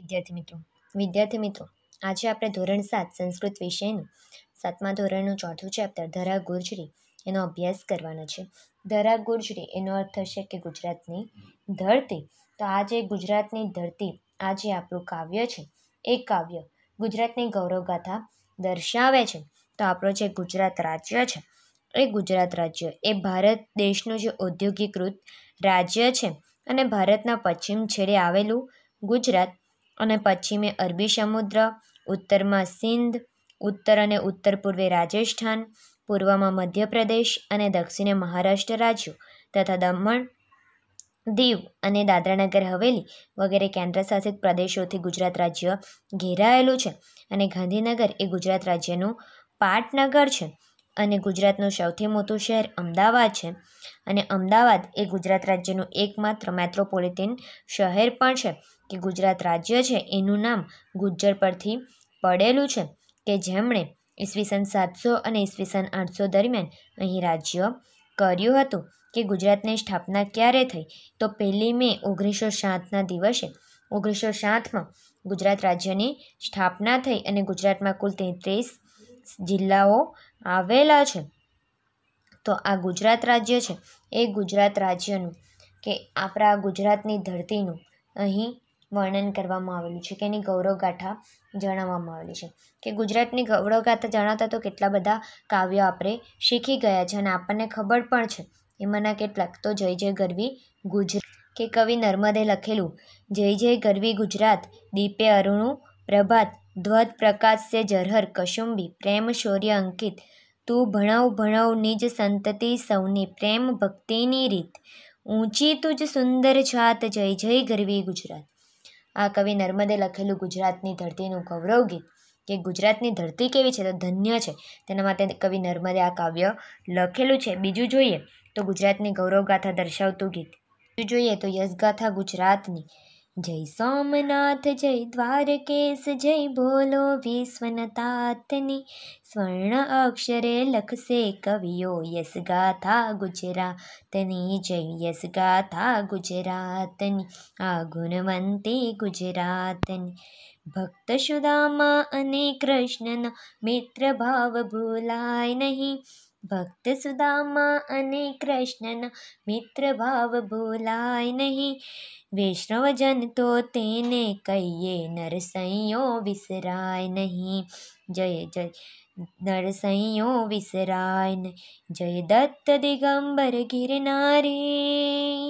વિદ્યાર્થી મિત્રો વિદ્યાર્થી મિત્રો આજે આપણે ધોરણ સાત સંસ્કૃત વિષયનું સાતમા ધોરણનું ચોથું ચેપ્ટર ધરા ગુર્જરી એનો અભ્યાસ કરવાનો છે ધરા ગુર્જરી એનો અર્થ થશે કે ગુજરાતની ધરતી તો આજે ગુજરાતની ધરતી આજે આપણું કાવ્ય છે એ કાવ્ય ગુજરાતની ગૌરવગાથા દર્શાવે છે તો આપણો જે ગુજરાત રાજ્ય છે એ ગુજરાત રાજ્ય એ ભારત દેશનું જે ઔદ્યોગિકૃત રાજ્ય છે અને ભારતના પશ્ચિમ છેડે આવેલું ગુજરાત અને પશ્ચિમે અરબી સમુદ્ર ઉત્તરમાં સિંધ ઉત્તર અને ઉત્તર પૂર્વે રાજસ્થાન પૂર્વમાં મધ્યપ્રદેશ અને દક્ષિણે મહારાષ્ટ્ર રાજ્યો તથા દમણ દીવ અને દાદરાનગર હવેલી વગેરે કેન્દ્રશાસિત પ્રદેશોથી ગુજરાત રાજ્ય ઘેરાયેલું છે અને ગાંધીનગર એ ગુજરાત રાજ્યનું પાટનગર છે અને ગુજરાતનું સૌથી મોટું શહેર અમદાવાદ છે અને અમદાવાદ એ ગુજરાત રાજ્યનું એકમાત્ર મેટ્રોપોલિટન શહેર પણ છે કે ગુજરાત રાજ્ય છે એનું નામ ગુજ્જર પરથી પડેલું છે કે જેમણે ઈસવીસન સાતસો અને ઈસવીસન આઠસો દરમિયાન અહીં રાજ્ય કર્યું હતું કે ગુજરાતની સ્થાપના ક્યારે થઈ તો પહેલી મે ઓગણીસો સાતના દિવસે ઓગણીસો સાતમાં ગુજરાત રાજ્યની સ્થાપના થઈ અને ગુજરાતમાં કુલ તેત્રીસ જિલ્લાઓ આવેલા છે તો આ ગુજરાત રાજ્ય છે એ ગુજરાત રાજ્યનું કે આપણા ગુજરાતની ધરતીનું અહીં વર્ણન કરવામાં આવેલું છે કે એની ગૌરવગાથા જણાવવામાં આવેલી છે કે ગુજરાતની ગૌરવગાથા જણાવતા તો કેટલા બધા કાવ્યો આપણે શીખી ગયા છે અને આપણને ખબર પણ છે એમાંના કેટલાક તો જય જય ગરવી ગુજરાત કે કવિ નર્મદે લખેલું જય જય ગરવી ગુજરાત દીપે અરુણું પ્રભાત ધ્વજ પ્રકાશ સે જરહર કસુંબી પ્રેમ શૌર્ય અંકિત તું ભણવ ભણવ નિજ સંતતિ સૌની પ્રેમ ભક્તિની રીત ઊંચી તુજ સુંદર છાત જય જય ગરવી ગુજરાત આ કવિ નર્મદે લખેલું ગુજરાતની ધરતીનું ગૌરવ ગીત કે ગુજરાતની ધરતી કેવી છે તો ધન્ય છે તેના માટે કવિ નર્મદે આ કાવ્ય લખેલું છે બીજું જોઈએ તો ગુજરાતની ગૌરવગાથા દર્શાવતું ગીત બીજું જોઈએ તો યશગાથા ગુજરાતની जय सोमनाथ जय द्वारकेश जय भोलो विस्वनतातनि स्वर्ण अक्षरे लखसे कवियो यस गाथा गुजरातनि जय यस् गाथा गुजरातनि आगुणवन्ते गुजरातनि भक्त सुदामा अने कृष्णन मित्रभाव भूलय नहीं, ભક્ત સુદામા અને કૃષ્ણના મિત્ર ભાવ ભૂલાય નહીં વૈષ્ણવજન તો તેને કહીએ નરસૈયો વિસરાય નહીં જય જય નરસૈયો વિસરાય નહીં જય દત્ત દિગંબર ગિરનારી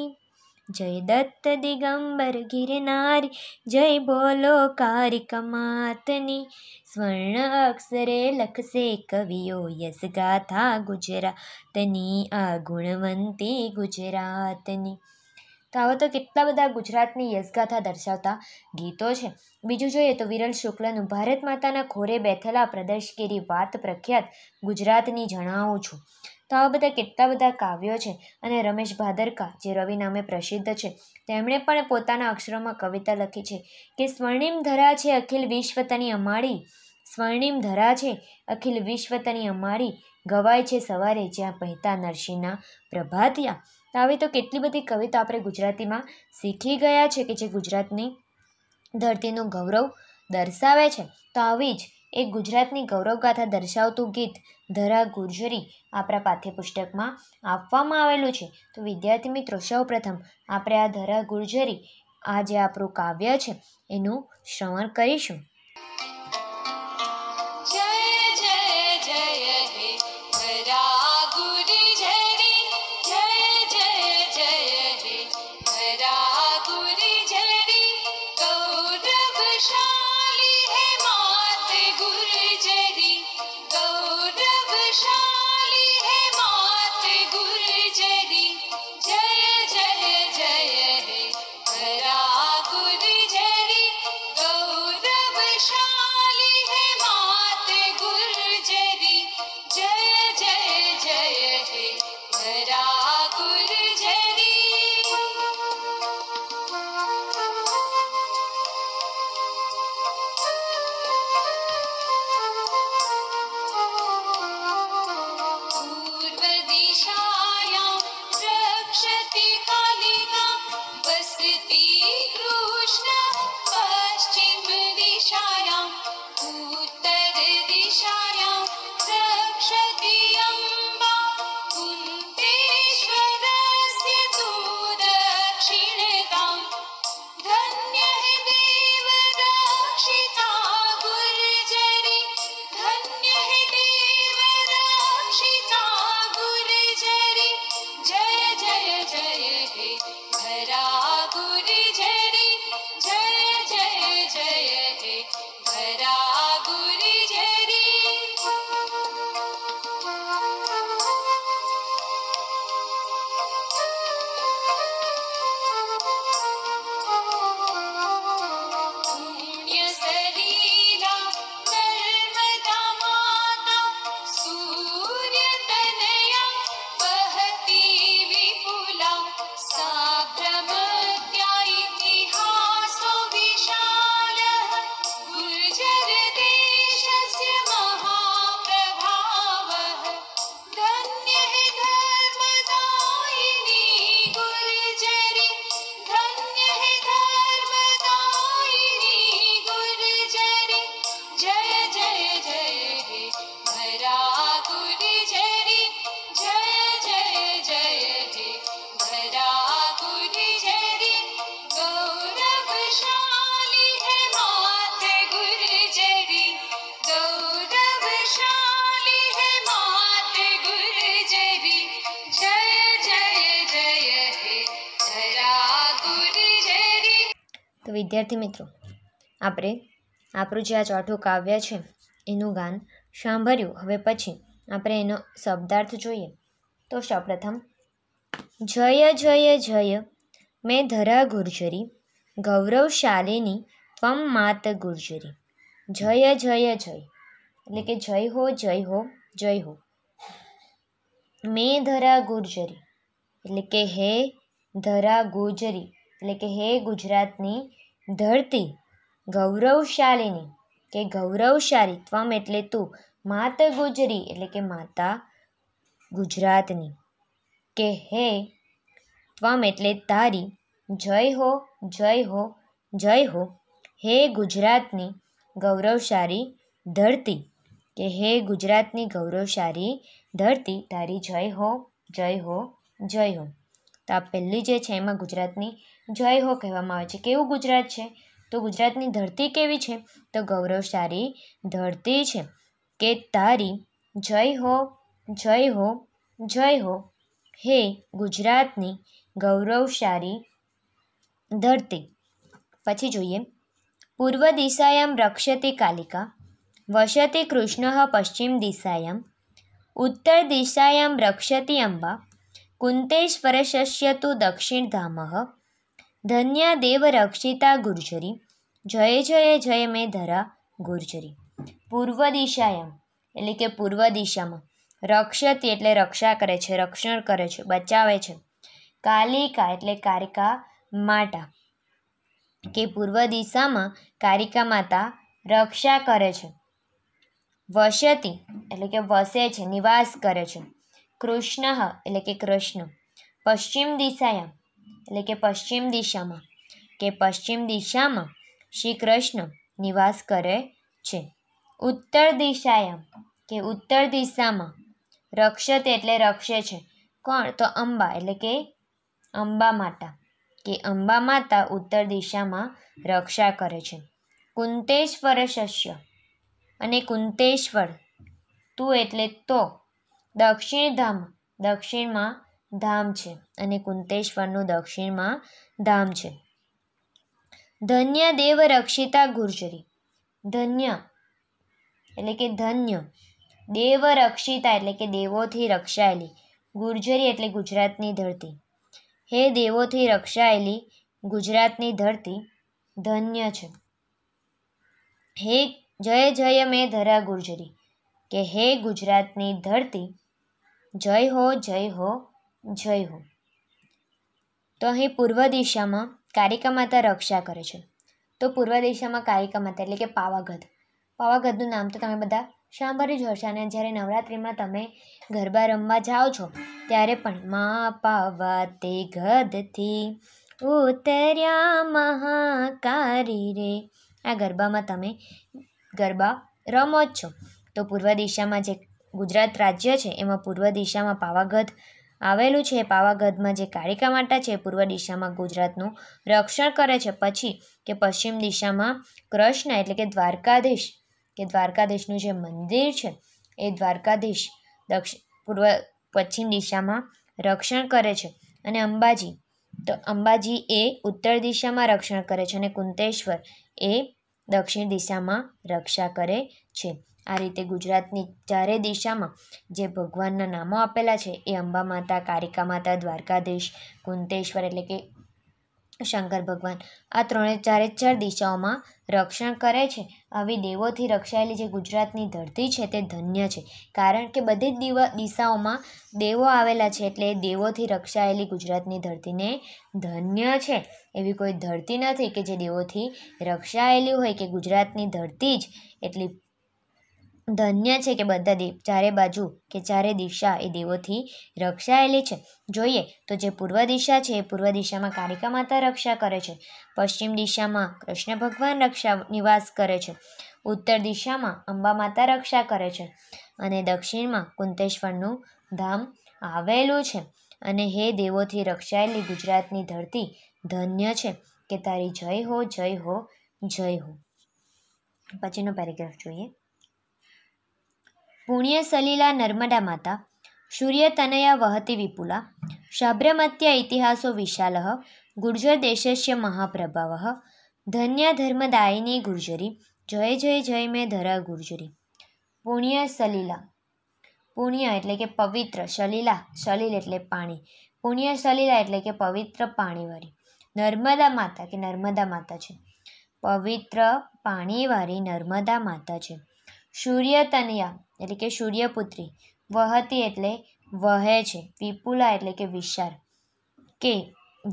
જય દત્ત દિગંબર ગિરનારી જય બોલો કારિક માતની સ્વર્ણ અક્ષરે લખશે કવિઓ યશગાથા ગુજરાતની આ ગુણવંતી ગુજરાતની તો આવા તો કેટલા બધા ગુજરાતની યશગાથા દર્શાવતા ગીતો છે બીજું જોઈએ તો વિરલ શુક્લનું ભારત માતાના ખોરે બેઠેલા પ્રદર્શગીરી વાત પ્રખ્યાત ગુજરાતની જણાવું છું તો આવા બધા કેટલા બધા કાવ્યો છે અને રમેશ ભાદરકા જે રવિ નામે પ્રસિદ્ધ છે તેમણે પણ પોતાના અક્ષરોમાં કવિતા લખી છે કે સ્વર્ણિમ ધરા છે અખિલ વિશ્વ તની અમારી સ્વર્ણિમ ધરા છે અખિલ વિશ્વતની તની અમારી ગવાય છે સવારે જ્યાં પહેતા નરસિંહના પ્રભાતિયા તો આવી તો કેટલી બધી કવિતા આપણે ગુજરાતીમાં શીખી ગયા છે કે જે ગુજરાતની ધરતીનું ગૌરવ દર્શાવે છે તો આવી જ એ ગુજરાતની ગૌરવગાથા દર્શાવતું ગીત ધરા ગુર્જરી આપણા પાઠ્યપુસ્તકમાં આપવામાં આવેલું છે તો વિદ્યાર્થી મિત્રો પ્રથમ આપણે આ ધરા ગુર્જરી આ જે આપણું કાવ્ય છે એનું શ્રવણ કરીશું વિદ્યાર્થી મિત્રો આપણે આપણું જે આ ચોથું કાવ્ય છે એનું ગાન સાંભળ્યું હવે પછી આપણે એનો શબ્દાર્થ જોઈએ તો સૌપ્રથમ જય જય જય મેં ધરા ગુર્જરી ગૌરવશાલિની ત્વમ માત ગુર્જરી જય જય જય એટલે કે જય હો જય હો જય હો મેં ધરા ગુર્જરી એટલે કે હે ધરા ગુર્જરી એટલે કે હે ગુજરાતની ધરતી ગૌરવશાલિની કે ગૌરવશાળી ત્વમ એટલે તું માત ગુજરી એટલે કે માતા ગુજરાતની કે હે ત્વમ એટલે તારી જય હો જય હો જય હો હે ગુજરાતની ગૌરવશાળી ધરતી કે હે ગુજરાતની ગૌરવશાળી ધરતી તારી જય હો જય હો જય હો તો આ પહેલી જે છે એમાં ગુજરાતની જય હો કહેવામાં આવે છે કેવું ગુજરાત છે તો ગુજરાતની ધરતી કેવી છે તો ગૌરવશાળી ધરતી છે કે તારી જય હો જય હો જય હો હે ગુજરાતની ગૌરવશાળી ધરતી પછી જોઈએ પૂર્વ દિશાયામ રક્ષતી કાલિકા વસતી કૃષ્ણ પશ્ચિમ દિશાયામ ઉત્તર દિશાયામ રક્ષતી અંબા કુંતેશ્વરશ્ય તો દક્ષિણધામ ધન્યા દેવ રક્ષિતા ગુર્જરી જય જય જય મેં ધરા ગુર્જરી પૂર્વ દિશાયામ એટલે કે પૂર્વ દિશામાં રક્ષતી એટલે રક્ષા કરે છે રક્ષણ કરે છે બચાવે છે કાલિકા એટલે કારિકા માતા કે પૂર્વ દિશામાં કારિકા માતા રક્ષા કરે છે વસતી એટલે કે વસે છે નિવાસ કરે છે કૃષ્ણ એટલે કે કૃષ્ણ પશ્ચિમ દિશાયામ એટલે કે પશ્ચિમ દિશામાં કે પશ્ચિમ દિશામાં શ્રી કૃષ્ણ નિવાસ કરે છે ઉત્તર દિશાયામ કે ઉત્તર દિશામાં રક્ષત એટલે રક્ષે છે કોણ તો અંબા એટલે કે અંબા માતા કે અંબા માતા ઉત્તર દિશામાં રક્ષા કરે છે કુંતેશ્વર શસ્ય અને કુંતેશ્વર તું એટલે તો દક્ષિણ ધામ દક્ષિણમાં ધામ છે અને કુંતેશ્વરનું દક્ષિણમાં ધામ છે ધન્ય દેવ રક્ષિતા ગુર્જરી ધન્ય એટલે કે ધન્ય દેવ રક્ષિતા એટલે કે દેવોથી રક્ષાયેલી ગુર્જરી એટલે ગુજરાતની ધરતી હે દેવોથી રક્ષાયેલી ગુજરાતની ધરતી ધન્ય છે હે જય જય મેં ધરા ગુર્જરી કે હે ગુજરાતની ધરતી જય હો જય હો જય હો તો અહીં પૂર્વ દિશામાં કારિકા માતા રક્ષા કરે છે તો પૂર્વ દિશામાં કારિકા માતા એટલે કે પાવાગઢ પાવાગઢનું નામ તો તમે બધા સાંભળ્યું જ હશે અને જ્યારે નવરાત્રિમાં તમે ગરબા રમવા જાઓ છો ત્યારે પણ મા પાવા તે ગધથી ઉતર્યા મહાકારી રે આ ગરબામાં તમે ગરબા રમો જ છો તો પૂર્વ દિશામાં જે ગુજરાત રાજ્ય છે એમાં પૂર્વ દિશામાં પાવાગઢ આવેલું છે પાવાગઢમાં જે કાળિકા માટા છે પૂર્વ દિશામાં ગુજરાતનું રક્ષણ કરે છે પછી કે પશ્ચિમ દિશામાં કૃષ્ણ એટલે કે દ્વારકાધીશ કે દ્વારકાધીશનું જે મંદિર છે એ દ્વારકાધીશ દક્ષિણ પૂર્વ પશ્ચિમ દિશામાં રક્ષણ કરે છે અને અંબાજી તો અંબાજી એ ઉત્તર દિશામાં રક્ષણ કરે છે અને કુંતેશ્વર એ દક્ષિણ દિશામાં રક્ષા કરે છે આ રીતે ગુજરાતની ચારે દિશામાં જે ભગવાનના નામો આપેલા છે એ અંબા માતા કારિકા માતા દ્વારકાધીશ કુંતેશ્વર એટલે કે શંકર ભગવાન આ ત્રણે ચારે ચાર દિશાઓમાં રક્ષણ કરે છે આવી દેવોથી રક્ષાયેલી જે ગુજરાતની ધરતી છે તે ધન્ય છે કારણ કે બધી જ દિશાઓમાં દેવો આવેલા છે એટલે દેવોથી રક્ષાયેલી ગુજરાતની ધરતીને ધન્ય છે એવી કોઈ ધરતી નથી કે જે દેવોથી રક્ષાયેલી હોય કે ગુજરાતની ધરતી જ એટલી ધન્ય છે કે બધા દેવ ચારે બાજુ કે ચારે દિશા એ દેવોથી રક્ષાયેલી છે જોઈએ તો જે પૂર્વ દિશા છે એ પૂર્વ દિશામાં કારિકા માતા રક્ષા કરે છે પશ્ચિમ દિશામાં કૃષ્ણ ભગવાન રક્ષા નિવાસ કરે છે ઉત્તર દિશામાં અંબા માતા રક્ષા કરે છે અને દક્ષિણમાં કુંતેશ્વરનું ધામ આવેલું છે અને હે દેવોથી રક્ષાયેલી ગુજરાતની ધરતી ધન્ય છે કે તારી જય હો જય હો જય હો પછીનો પેરેગ્રાફ જોઈએ પુણ્ય સલીલા નર્મદા માતા સૂર્ય તનયા વહતી વિપુલા શાબ્રમત્યા ઇતિહાસો વિશાલ ગુર્જર દેશસ્ય મહાપ્રભાવ ધન્ય ધર્મદાયિની ગુર્જરી જય જય જય મેં ધરા ગુર્જરી પુણ્ય સલીલા પુણ્ય એટલે કે પવિત્ર સલીલા સલીલ એટલે પાણી પુણ્ય સલીલા એટલે કે પવિત્ર પાણીવારી નર્મદા માતા કે નર્મદા માતા છે પવિત્ર પાણીવારી નર્મદા માતા છે સૂર્યતનયા એટલે કે સૂર્યપુત્રી વહતી એટલે વહે છે વિપુલા એટલે કે વિશાળ કે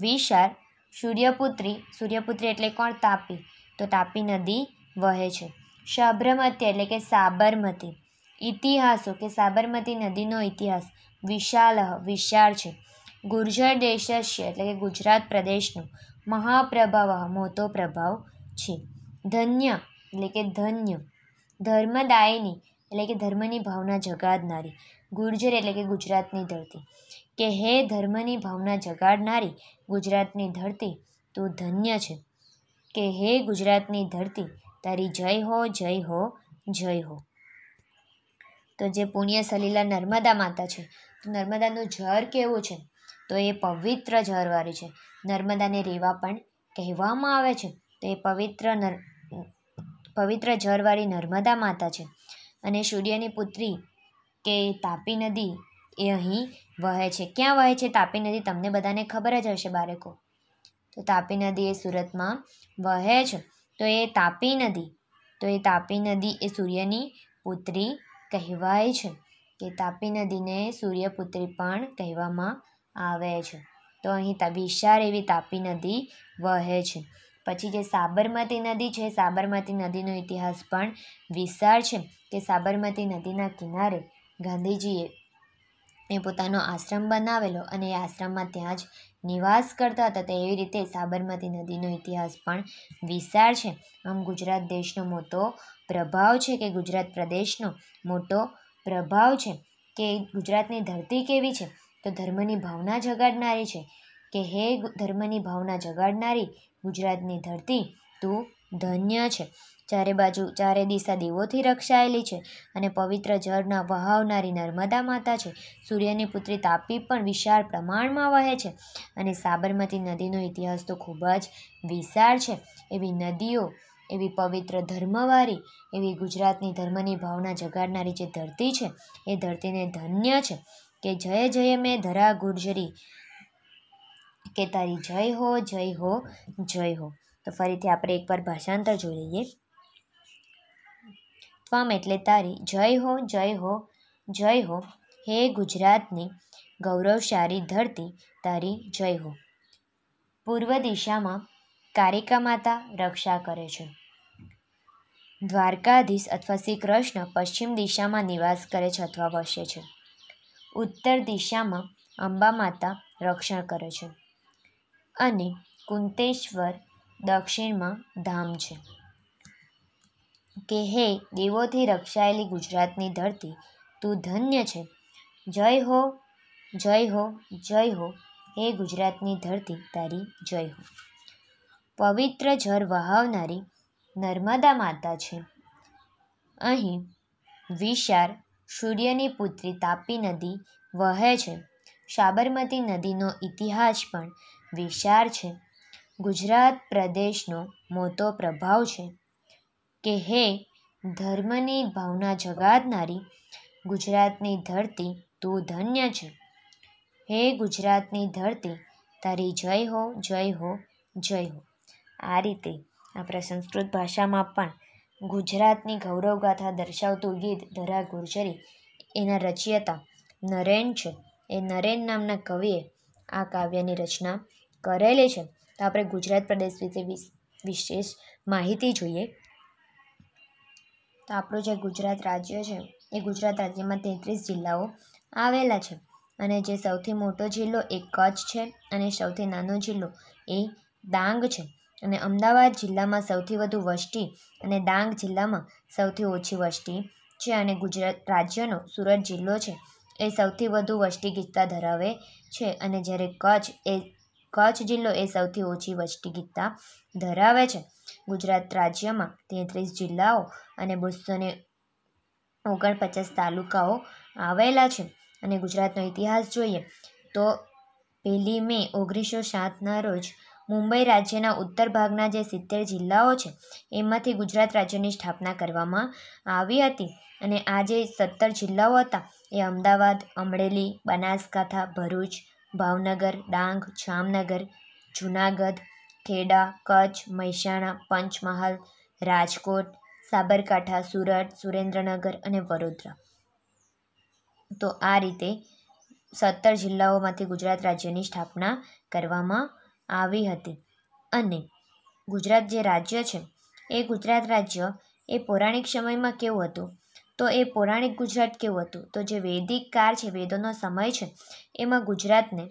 વિશાળ સૂર્યપુત્રી સૂર્યપુત્રી એટલે કોણ તાપી તો તાપી નદી વહે છે સાબરમતી એટલે કે સાબરમતી ઇતિહાસો કે સાબરમતી નદીનો ઇતિહાસ વિશાલ વિશાળ છે ગુર્જર દેશસ્ય એટલે કે ગુજરાત પ્રદેશનો મહાપ્રભાવ મોટો પ્રભાવ છે ધન્ય એટલે કે ધન્ય ધર્મદાયની એટલે કે ધર્મની ભાવના જગાડનારી ગુર્જર એટલે કે ગુજરાતની ધરતી કે હે ધર્મની ભાવના જગાડનારી ગુજરાતની ધરતી તું ધન્ય છે કે હે ગુજરાતની ધરતી તારી જય હો જય હો જય હો તો જે પુણ્ય સલીલા નર્મદા માતા છે તો નર્મદાનું ઝર કેવું છે તો એ પવિત્ર ઝરવાળી છે નર્મદાને રેવા પણ કહેવામાં આવે છે તો એ પવિત્ર નર પવિત્ર જળવાળી નર્મદા માતા છે અને સૂર્યની પુત્રી કે તાપી નદી એ અહીં વહે છે ક્યાં વહે છે તાપી નદી તમને બધાને ખબર જ હશે બાળકો તો તાપી નદી એ સુરતમાં વહે છે તો એ તાપી નદી તો એ તાપી નદી એ સૂર્યની પુત્રી કહેવાય છે કે તાપી નદીને સૂર્યપુત્રી પણ કહેવામાં આવે છે તો અહીં વિશાળ એવી તાપી નદી વહે છે પછી જે સાબરમતી નદી છે સાબરમતી નદીનો ઇતિહાસ પણ વિશાળ છે કે સાબરમતી નદીના કિનારે ગાંધીજીએ એ પોતાનો આશ્રમ બનાવેલો અને એ આશ્રમમાં ત્યાં જ નિવાસ કરતા હતા તો એવી રીતે સાબરમતી નદીનો ઇતિહાસ પણ વિશાળ છે આમ ગુજરાત દેશનો મોટો પ્રભાવ છે કે ગુજરાત પ્રદેશનો મોટો પ્રભાવ છે કે ગુજરાતની ધરતી કેવી છે તો ધર્મની ભાવના જગાડનારી છે કે હે ધર્મની ભાવના જગાડનારી ગુજરાતની ધરતી તું ધન્ય છે ચારે બાજુ ચારે દિશા દેવોથી રક્ષાયેલી છે અને પવિત્ર જળના વહાવનારી નર્મદા માતા છે સૂર્યની પુત્રી તાપી પણ વિશાળ પ્રમાણમાં વહે છે અને સાબરમતી નદીનો ઇતિહાસ તો ખૂબ જ વિશાળ છે એવી નદીઓ એવી પવિત્ર ધર્મવારી એવી ગુજરાતની ધર્મની ભાવના જગાડનારી જે ધરતી છે એ ધરતીને ધન્ય છે કે જય જય મેં ધરા ગુર્જરી કે તારી જય હો જય હો જય હો તો ફરીથી આપણે એકવાર ભાષાંતર જોઈ લઈએ ત્વમ એટલે તારી જય હો જય હો જય હો હે ગુજરાતની ગૌરવશાળી ધરતી તારી જય હો પૂર્વ દિશામાં કારિકા માતા રક્ષા કરે છે દ્વારકાધીશ અથવા શ્રી કૃષ્ણ પશ્ચિમ દિશામાં નિવાસ કરે છે અથવા વસે છે ઉત્તર દિશામાં અંબા માતા રક્ષણ કરે છે અને કુંતેશ્વર દક્ષિણમાં ધામ છે કે હે દેવોથી રક્ષાયેલી ગુજરાતની ધરતી તું ધન્ય છે જય હો જય હો જય હો હે ગુજરાતની ધરતી તારી જય હો પવિત્ર જળ વહાવનારી નર્મદા માતા છે અહીં વિશાળ સૂર્યની પુત્રી તાપી નદી વહે છે સાબરમતી નદીનો ઇતિહાસ પણ વિશાળ છે ગુજરાત પ્રદેશનો મોટો પ્રભાવ છે કે હે ધર્મની ભાવના જગાડનારી ગુજરાતની ધરતી તું ધન્ય છે હે ગુજરાતની ધરતી તારી જય હો જય હો જય હો આ રીતે આપણા સંસ્કૃત ભાષામાં પણ ગુજરાતની ગૌરવગાથા દર્શાવતું ગીત ધરા ગુર્જરી એના રચયતા નરેન છે એ નરેન નામના કવિએ આ કાવ્યની રચના કરેલી છે તો આપણે ગુજરાત પ્રદેશ વિશે વિશેષ માહિતી જોઈએ તો આપણું જે ગુજરાત રાજ્ય છે એ ગુજરાત રાજ્યમાં તેત્રીસ જિલ્લાઓ આવેલા છે અને જે સૌથી મોટો જિલ્લો એ કચ્છ છે અને સૌથી નાનો જિલ્લો એ ડાંગ છે અને અમદાવાદ જિલ્લામાં સૌથી વધુ વસ્તી અને ડાંગ જિલ્લામાં સૌથી ઓછી વસ્તી છે અને ગુજરાત રાજ્યનો સુરત જિલ્લો છે એ સૌથી વધુ વસ્તી ગીતતા ધરાવે છે અને જ્યારે કચ્છ એ કચ્છ જિલ્લો એ સૌથી ઓછી વસ્તી ગીતતા ધરાવે છે ગુજરાત રાજ્યમાં તેત્રીસ જિલ્લાઓ અને બસો ને ઓગણપચાસ તાલુકાઓ આવેલા છે અને ગુજરાતનો ઇતિહાસ જોઈએ તો પહેલી મે ઓગણીસો સાતના રોજ મુંબઈ રાજ્યના ઉત્તર ભાગના જે સિત્તેર જિલ્લાઓ છે એમાંથી ગુજરાત રાજ્યની સ્થાપના કરવામાં આવી હતી અને આ જે સત્તર જિલ્લાઓ હતા એ અમદાવાદ અમરેલી બનાસકાંઠા ભરૂચ ભાવનગર ડાંગ જામનગર જુનાગઢ ખેડા કચ્છ મહેસાણા પંચમહાલ રાજકોટ સાબરકાંઠા સુરત સુરેન્દ્રનગર અને વડોદરા તો આ રીતે સત્તર જિલ્લાઓમાંથી ગુજરાત રાજ્યની સ્થાપના કરવામાં આવી હતી અને ગુજરાત જે રાજ્ય છે એ ગુજરાત રાજ્ય એ પૌરાણિક સમયમાં કેવું હતું તો એ પૌરાણિક ગુજરાત કેવું હતું તો જે વૈદિક કાળ છે વેદોનો સમય છે એમાં ગુજરાતને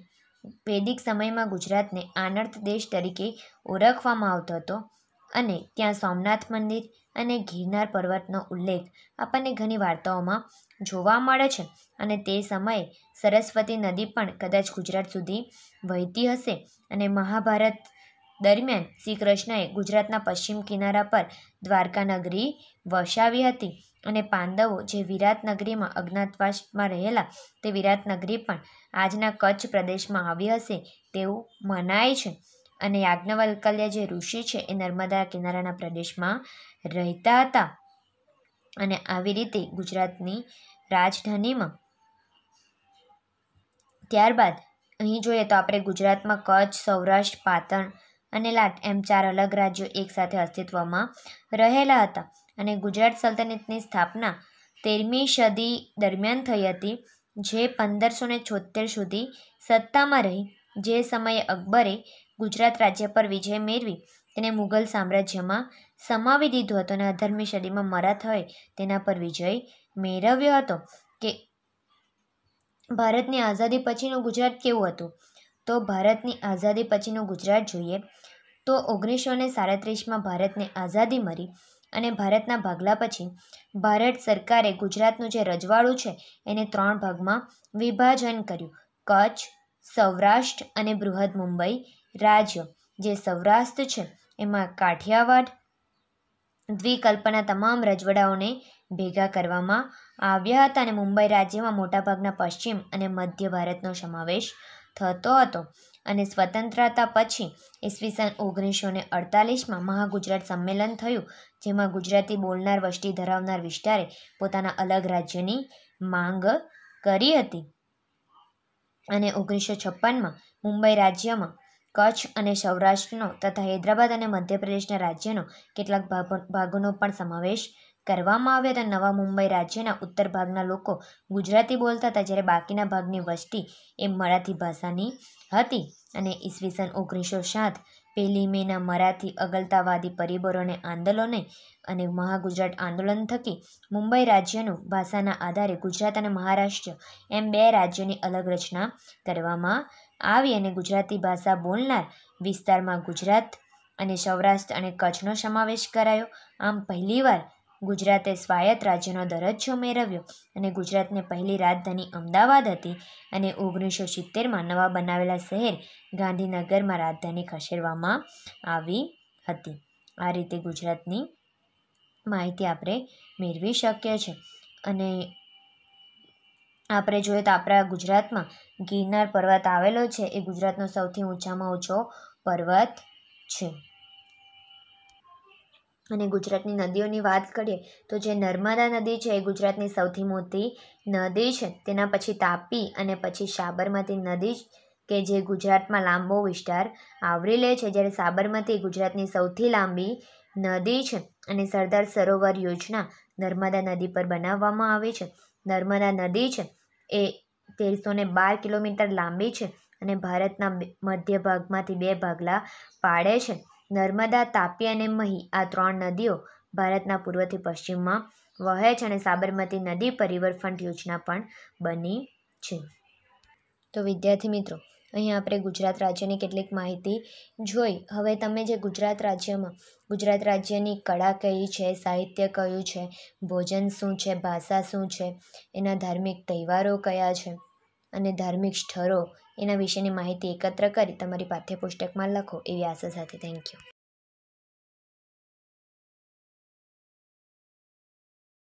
વૈદિક સમયમાં ગુજરાતને આનર્ત દેશ તરીકે ઓળખવામાં આવતો હતો અને ત્યાં સોમનાથ મંદિર અને ગિરનાર પર્વતનો ઉલ્લેખ આપણને ઘણી વાર્તાઓમાં જોવા મળે છે અને તે સમયે સરસ્વતી નદી પણ કદાચ ગુજરાત સુધી વહેતી હશે અને મહાભારત દરમિયાન શ્રી કૃષ્ણએ ગુજરાતના પશ્ચિમ કિનારા પર દ્વારકા નગરી વસાવી હતી અને પાંડવો જે વિરાટનગરીમાં અજ્ઞાતવાસમાં રહેલા તે વિરાટનગરી પણ આજના કચ્છ પ્રદેશમાં આવી હશે તેવું મનાય છે અને યાજ્ઞવલ્કલ્ય જે ઋષિ છે એ નર્મદા કિનારાના પ્રદેશમાં રહેતા હતા અને આવી રીતે ગુજરાતની રાજધાનીમાં ત્યારબાદ અહીં જોઈએ તો આપણે ગુજરાતમાં કચ્છ સૌરાષ્ટ્ર પાટણ અને લાટ એમ ચાર અલગ રાજ્યો એકસાથે અસ્તિત્વમાં રહેલા હતા અને ગુજરાત સલ્તનતની સ્થાપના તેરમી સદી દરમિયાન થઈ હતી જે પંદરસો ને છોતેર સુધી સત્તામાં રહી જે સમયે અકબરે ગુજરાત રાજ્ય પર વિજય મેળવી તેને મુઘલ સામ્રાજ્યમાં સમાવી દીધો હતો અને અઢારમી સદીમાં મરાઠાએ તેના પર વિજય મેળવ્યો હતો કે ભારતની આઝાદી પછીનું ગુજરાત કેવું હતું તો ભારતની આઝાદી પછીનું ગુજરાત જોઈએ તો ઓગણીસો ને સાડત્રીસમાં ભારતને આઝાદી મળી અને ભારતના ભાગલા પછી ભારત સરકારે ગુજરાતનું જે રજવાડું છે એને ત્રણ ભાગમાં વિભાજન કર્યું કચ્છ સૌરાષ્ટ્ર અને બૃહદ મુંબઈ રાજ્ય જે સૌરાષ્ટ્ર છે એમાં કાઠિયાવાડ દ્વિકલ્પના તમામ રજવાડાઓને ભેગા કરવામાં આવ્યા હતા અને મુંબઈ રાજ્યમાં મોટાભાગના પશ્ચિમ અને મધ્ય ભારતનો સમાવેશ થતો હતો અને સ્વતંત્રતા પછી ઈસવીસન ઓગણીસો ને અડતાલીસમાં મહાગુજરાત સંમેલન થયું જેમાં ગુજરાતી બોલનાર વસ્તી ધરાવનાર વિસ્તારે પોતાના અલગ રાજ્યની માંગ કરી હતી અને ઓગણીસો છપ્પનમાં મુંબઈ રાજ્યમાં કચ્છ અને સૌરાષ્ટ્રનો તથા હૈદરાબાદ અને મધ્યપ્રદેશના રાજ્યનો કેટલાક ભાગોનો પણ સમાવેશ કરવામાં આવ્યો તો નવા મુંબઈ રાજ્યના ઉત્તર ભાગના લોકો ગુજરાતી બોલતા હતા જ્યારે બાકીના ભાગની વસ્તી એ મરાઠી ભાષાની હતી અને ઈસવીસન ઓગણીસો સાત પહેલી મેના મરાઠી અગલતાવાદી પરિબળોને આંદોલને અને મહાગુજરાત આંદોલન થકી મુંબઈ રાજ્યનું ભાષાના આધારે ગુજરાત અને મહારાષ્ટ્ર એમ બે રાજ્યની અલગ રચના કરવામાં આવી અને ગુજરાતી ભાષા બોલનાર વિસ્તારમાં ગુજરાત અને સૌરાષ્ટ્ર અને કચ્છનો સમાવેશ કરાયો આમ પહેલીવાર ગુજરાતે સ્વાયત રાજ્યનો દરજ્જો મેળવ્યો અને ગુજરાતને પહેલી રાજધાની અમદાવાદ હતી અને ઓગણીસો સિત્તેરમાં નવા બનાવેલા શહેર ગાંધીનગરમાં રાજધાની ખસેડવામાં આવી હતી આ રીતે ગુજરાતની માહિતી આપણે મેળવી શકીએ છીએ અને આપણે જોઈએ તો આપણા ગુજરાતમાં ગિરનાર પર્વત આવેલો છે એ ગુજરાતનો સૌથી ઊંચામાં ઊંચો પર્વત છે અને ગુજરાતની નદીઓની વાત કરીએ તો જે નર્મદા નદી છે એ ગુજરાતની સૌથી મોટી નદી છે તેના પછી તાપી અને પછી સાબરમતી નદી કે જે ગુજરાતમાં લાંબો વિસ્તાર આવરી લે છે જ્યારે સાબરમતી ગુજરાતની સૌથી લાંબી નદી છે અને સરદાર સરોવર યોજના નર્મદા નદી પર બનાવવામાં આવી છે નર્મદા નદી છે એ તેરસો ને બાર કિલોમીટર લાંબી છે અને ભારતના મધ્ય ભાગમાંથી બે ભાગલા પાડે છે નર્મદા તાપી અને મહી આ ત્રણ નદીઓ ભારતના પૂર્વથી પશ્ચિમમાં વહે છે અને સાબરમતી નદી પરિવર ફંડ યોજના પણ બની છે તો વિદ્યાર્થી મિત્રો અહીંયા આપણે ગુજરાત રાજ્યની કેટલીક માહિતી જોઈ હવે તમે જે ગુજરાત રાજ્યમાં ગુજરાત રાજ્યની કળા કઈ છે સાહિત્ય કયું છે ભોજન શું છે ભાષા શું છે એના ધાર્મિક તહેવારો કયા છે અને ધાર્મિક સ્થળો એના વિશેની માહિતી એકત્ર કરી તમારી પાઠ્યપુસ્તકમાં લખો એવી આશા સાથે થેન્ક યુ